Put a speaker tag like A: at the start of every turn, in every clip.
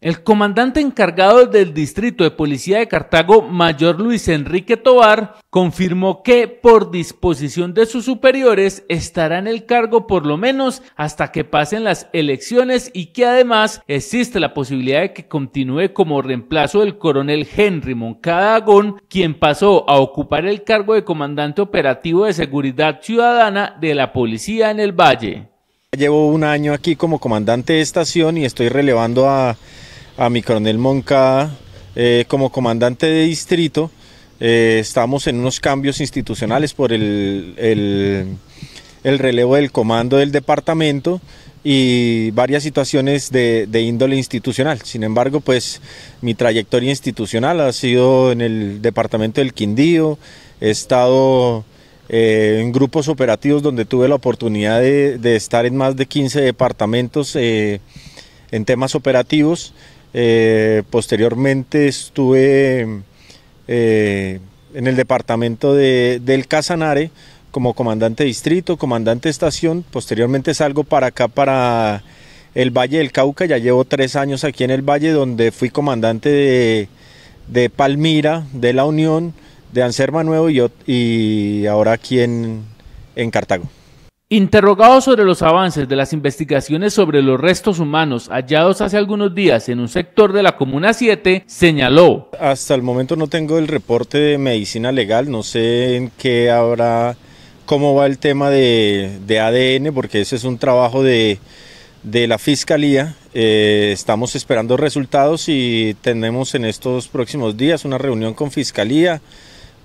A: El comandante encargado del Distrito de Policía de Cartago, Mayor Luis Enrique Tobar, confirmó que, por disposición de sus superiores, estará en el cargo por lo menos hasta que pasen las elecciones y que además existe la posibilidad de que continúe como reemplazo del coronel Henry Moncada Agón, quien pasó a ocupar el cargo de comandante operativo de seguridad ciudadana de la policía en el Valle.
B: Llevo un año aquí como comandante de estación y estoy relevando a a mi coronel Moncada eh, como comandante de distrito. Eh, estamos en unos cambios institucionales por el, el, relevo del comando del departamento y varias situaciones de, índole institucional. Sin embargo, pues mi trayectoria institucional ha sido en el departamento del Quindío, he estado eh, en grupos operativos donde tuve la oportunidad de, estar en más de 15 departamentos en temas operativos. Eh, posteriormente estuve eh, en el departamento del Casanare como comandante de distrito, comandante de estación. Posteriormente salgo para acá, para el Valle del Cauca. Ya llevo tres años aquí en el Valle, donde fui comandante de, de Palmira, de La Unión, de Anserma Nuevo y, y ahora aquí en, en Cartago.
A: Interrogado sobre los avances de las investigaciones sobre los restos humanos hallados hace algunos días en un sector de la Comuna 7, señaló.
B: Hasta el momento no tengo el reporte
A: de medicina
B: legal, no sé en qué habrá, cómo va el tema de, ADN, porque ese es un trabajo de, la Fiscalía. Eh, estamos esperando resultados y tenemos en estos próximos días una reunión con Fiscalía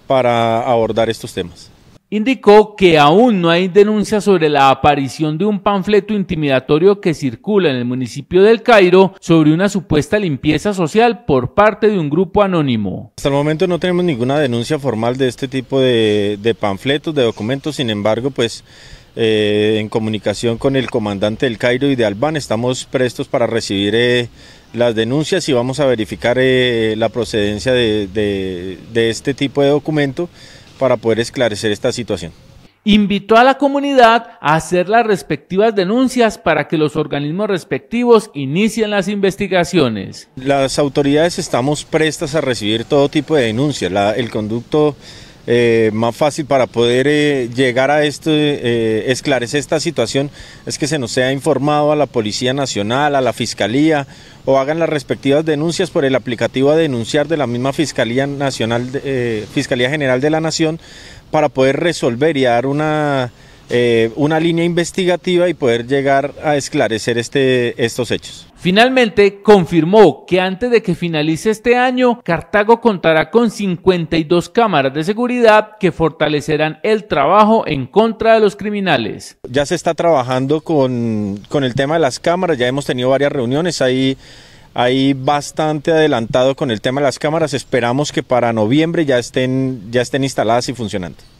B: para abordar estos temas
A: indicó que aún no hay denuncia sobre la aparición de un panfleto intimidatorio que circula en el municipio del Cairo sobre una supuesta limpieza social por parte de un grupo anónimo. Hasta el momento no tenemos ninguna denuncia
B: formal de este tipo de, panfletos, de documentos, sin embargo, pues eh, en comunicación con el comandante del Cairo y de Albán estamos prestos para recibir... Eh, las denuncias y vamos a verificar eh, la procedencia de este tipo de
A: documento para poder esclarecer esta situación. Invitó a la comunidad a hacer las respectivas denuncias para que los organismos respectivos inicien las investigaciones.
B: Las autoridades estamos prestas a recibir todo tipo de denuncias. el conducto eh, más fácil para poder eh, llegar a esto, eh, esclarecer esta situación, es que se nos sea informado a la Policía Nacional, a la Fiscalía o hagan las respectivas denuncias por el aplicativo a denunciar de la misma Fiscalía Nacional, Fiscalía General de la Nación, para poder resolver y dar una eh, una línea investigativa y poder llegar a esclarecer este, estos hechos.
A: Finalmente, confirmó que antes de que finalice este año, Cartago contará con 52 cámaras de seguridad que fortalecerán el trabajo en contra de los criminales. Ya se está
B: trabajando con, con el tema de las cámaras, ya hemos tenido varias reuniones ahí ahí bastante adelantado con el tema de las cámaras. Esperamos que para noviembre ya estén, ya estén instaladas y funcionando.